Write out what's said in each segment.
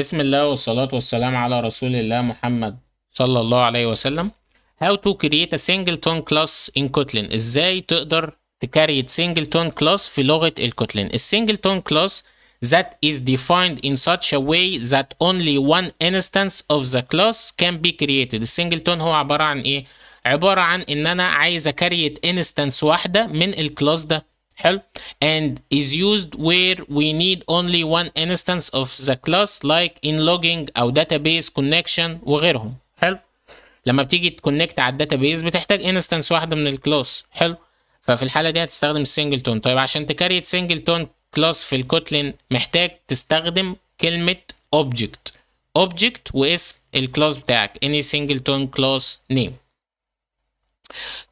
بسم الله والصلاة والسلام على رسول الله محمد صلى الله عليه وسلم How to create a singleton class in Kotlin ازاي تقدر تكريت singleton class في لغة الكوتلين A singleton class that is defined in such a way that only one instance of the class can be created A singleton هو عبارة عن ايه؟ عبارة عن ان انا عايز اكريت instance واحدة من الكلاس ده حلو and is used where we need only one instance of the class like in logging او database connection وغيرهم حلو لما بتيجي تكونكت على الداتابيز بتحتاج انستنس واحده من الكلاس حلو ففي الحاله دي هتستخدم singleton طيب عشان تكريت سنجلتون كلاس في الكوتلين محتاج تستخدم كلمه اوبجكت اوبجكت واسم الكلاس بتاعك any singleton class name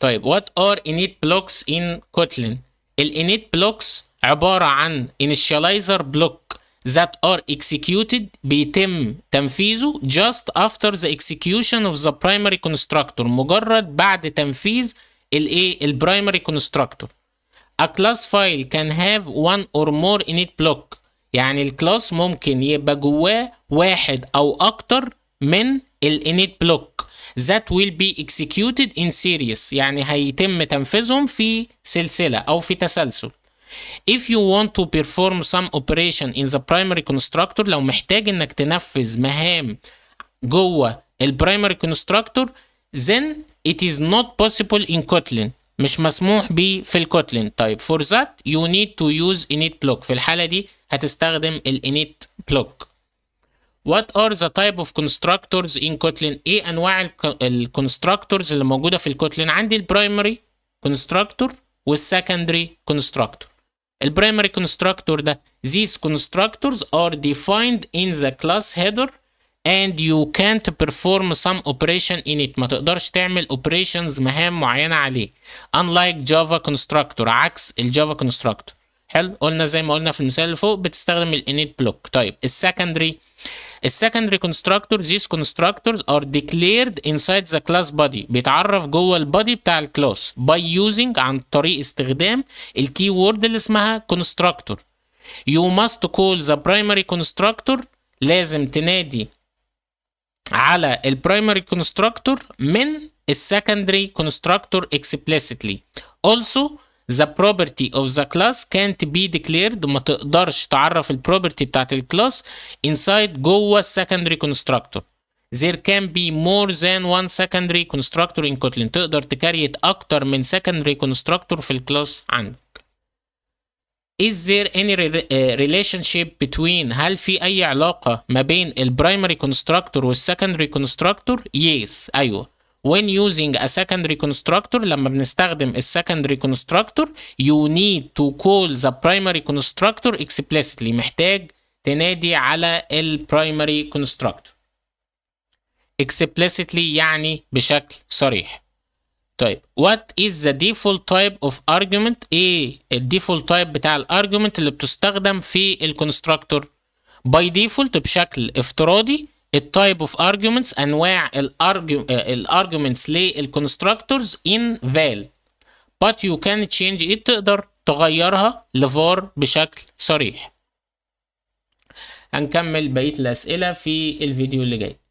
طيب what are init blocks in kotlin الانيت بلوكس عبارة عن initializer block that are executed بيتم تنفيذه just after the execution of the primary constructor مجرد بعد تنفيذ الايه البرايمري constructor a class file can have one or more init block يعني الكلاس ممكن يبقى جواه واحد او اكتر من الانيت بلوك that will be executed in series يعني هيتم تنفيذهم في سلسلة أو في تسلسل If you want to perform some operation in the primary constructor لو محتاج انك تنفذ مهام جوه البرايمري constructor then it is not possible in Kotlin مش مسموح به في الكوتلين طيب for that you need to use init block في الحالة دي هتستخدم ال init block What are the type of constructors in Kotlin ايه انواع الكونستراكتورز اللي موجوده في الكوتلين عندي البرايمري كونستراكتور والسكندري كونستراكتور البرايمري كونستراكتور ده these constructors are defined in the class header and you can't perform some operation in it ما تقدرش تعمل operations مهام معينة عليه unlike Java constructor عكس الجافا constructor حلو قلنا زي ما قلنا في المثال اللي فوق بتستخدم ال init block طيب السكندري السكندري كونستراكتور ذيس كونستراكتورز ار ديكليرد انسايد ذا كلاس بادي بيتعرف جوه البادي بتاع الكلاس باي يوزنج عن طريق استخدام الكي وورد اللي اسمها كونستراكتور يو ماست كول ذا برايمري كونستراكتور لازم تنادي على البرايمري كونستراكتور من السكندري كونستراكتور explicitly also the property of the class can't be declared ما تقدرش تعرف ال property بتاعت ال class inside جوه secondary constructor there can be more than one secondary constructor in Kotlin تقدر تكريت أكتر من secondary constructor في class عندك is there any relationship between هل في أي علاقة ما بين primary constructor secondary constructor yes أيوه when using a secondary constructor لما بنستخدم secondary constructor you need to call the primary constructor explicitly محتاج تنادي على primary constructor explicitly يعني بشكل صريح طيب what is the default type of argument ايه الديفولت type بتاع argument اللي بتستخدم في constructor by default بشكل افتراضي التايب اوف ارجيومنتس انواع الارجيومنتس للكونستراكتورز ان فال but you can change it تقدر تغيرها لفار بشكل صريح هنكمل بقيه الاسئله في الفيديو اللي جاي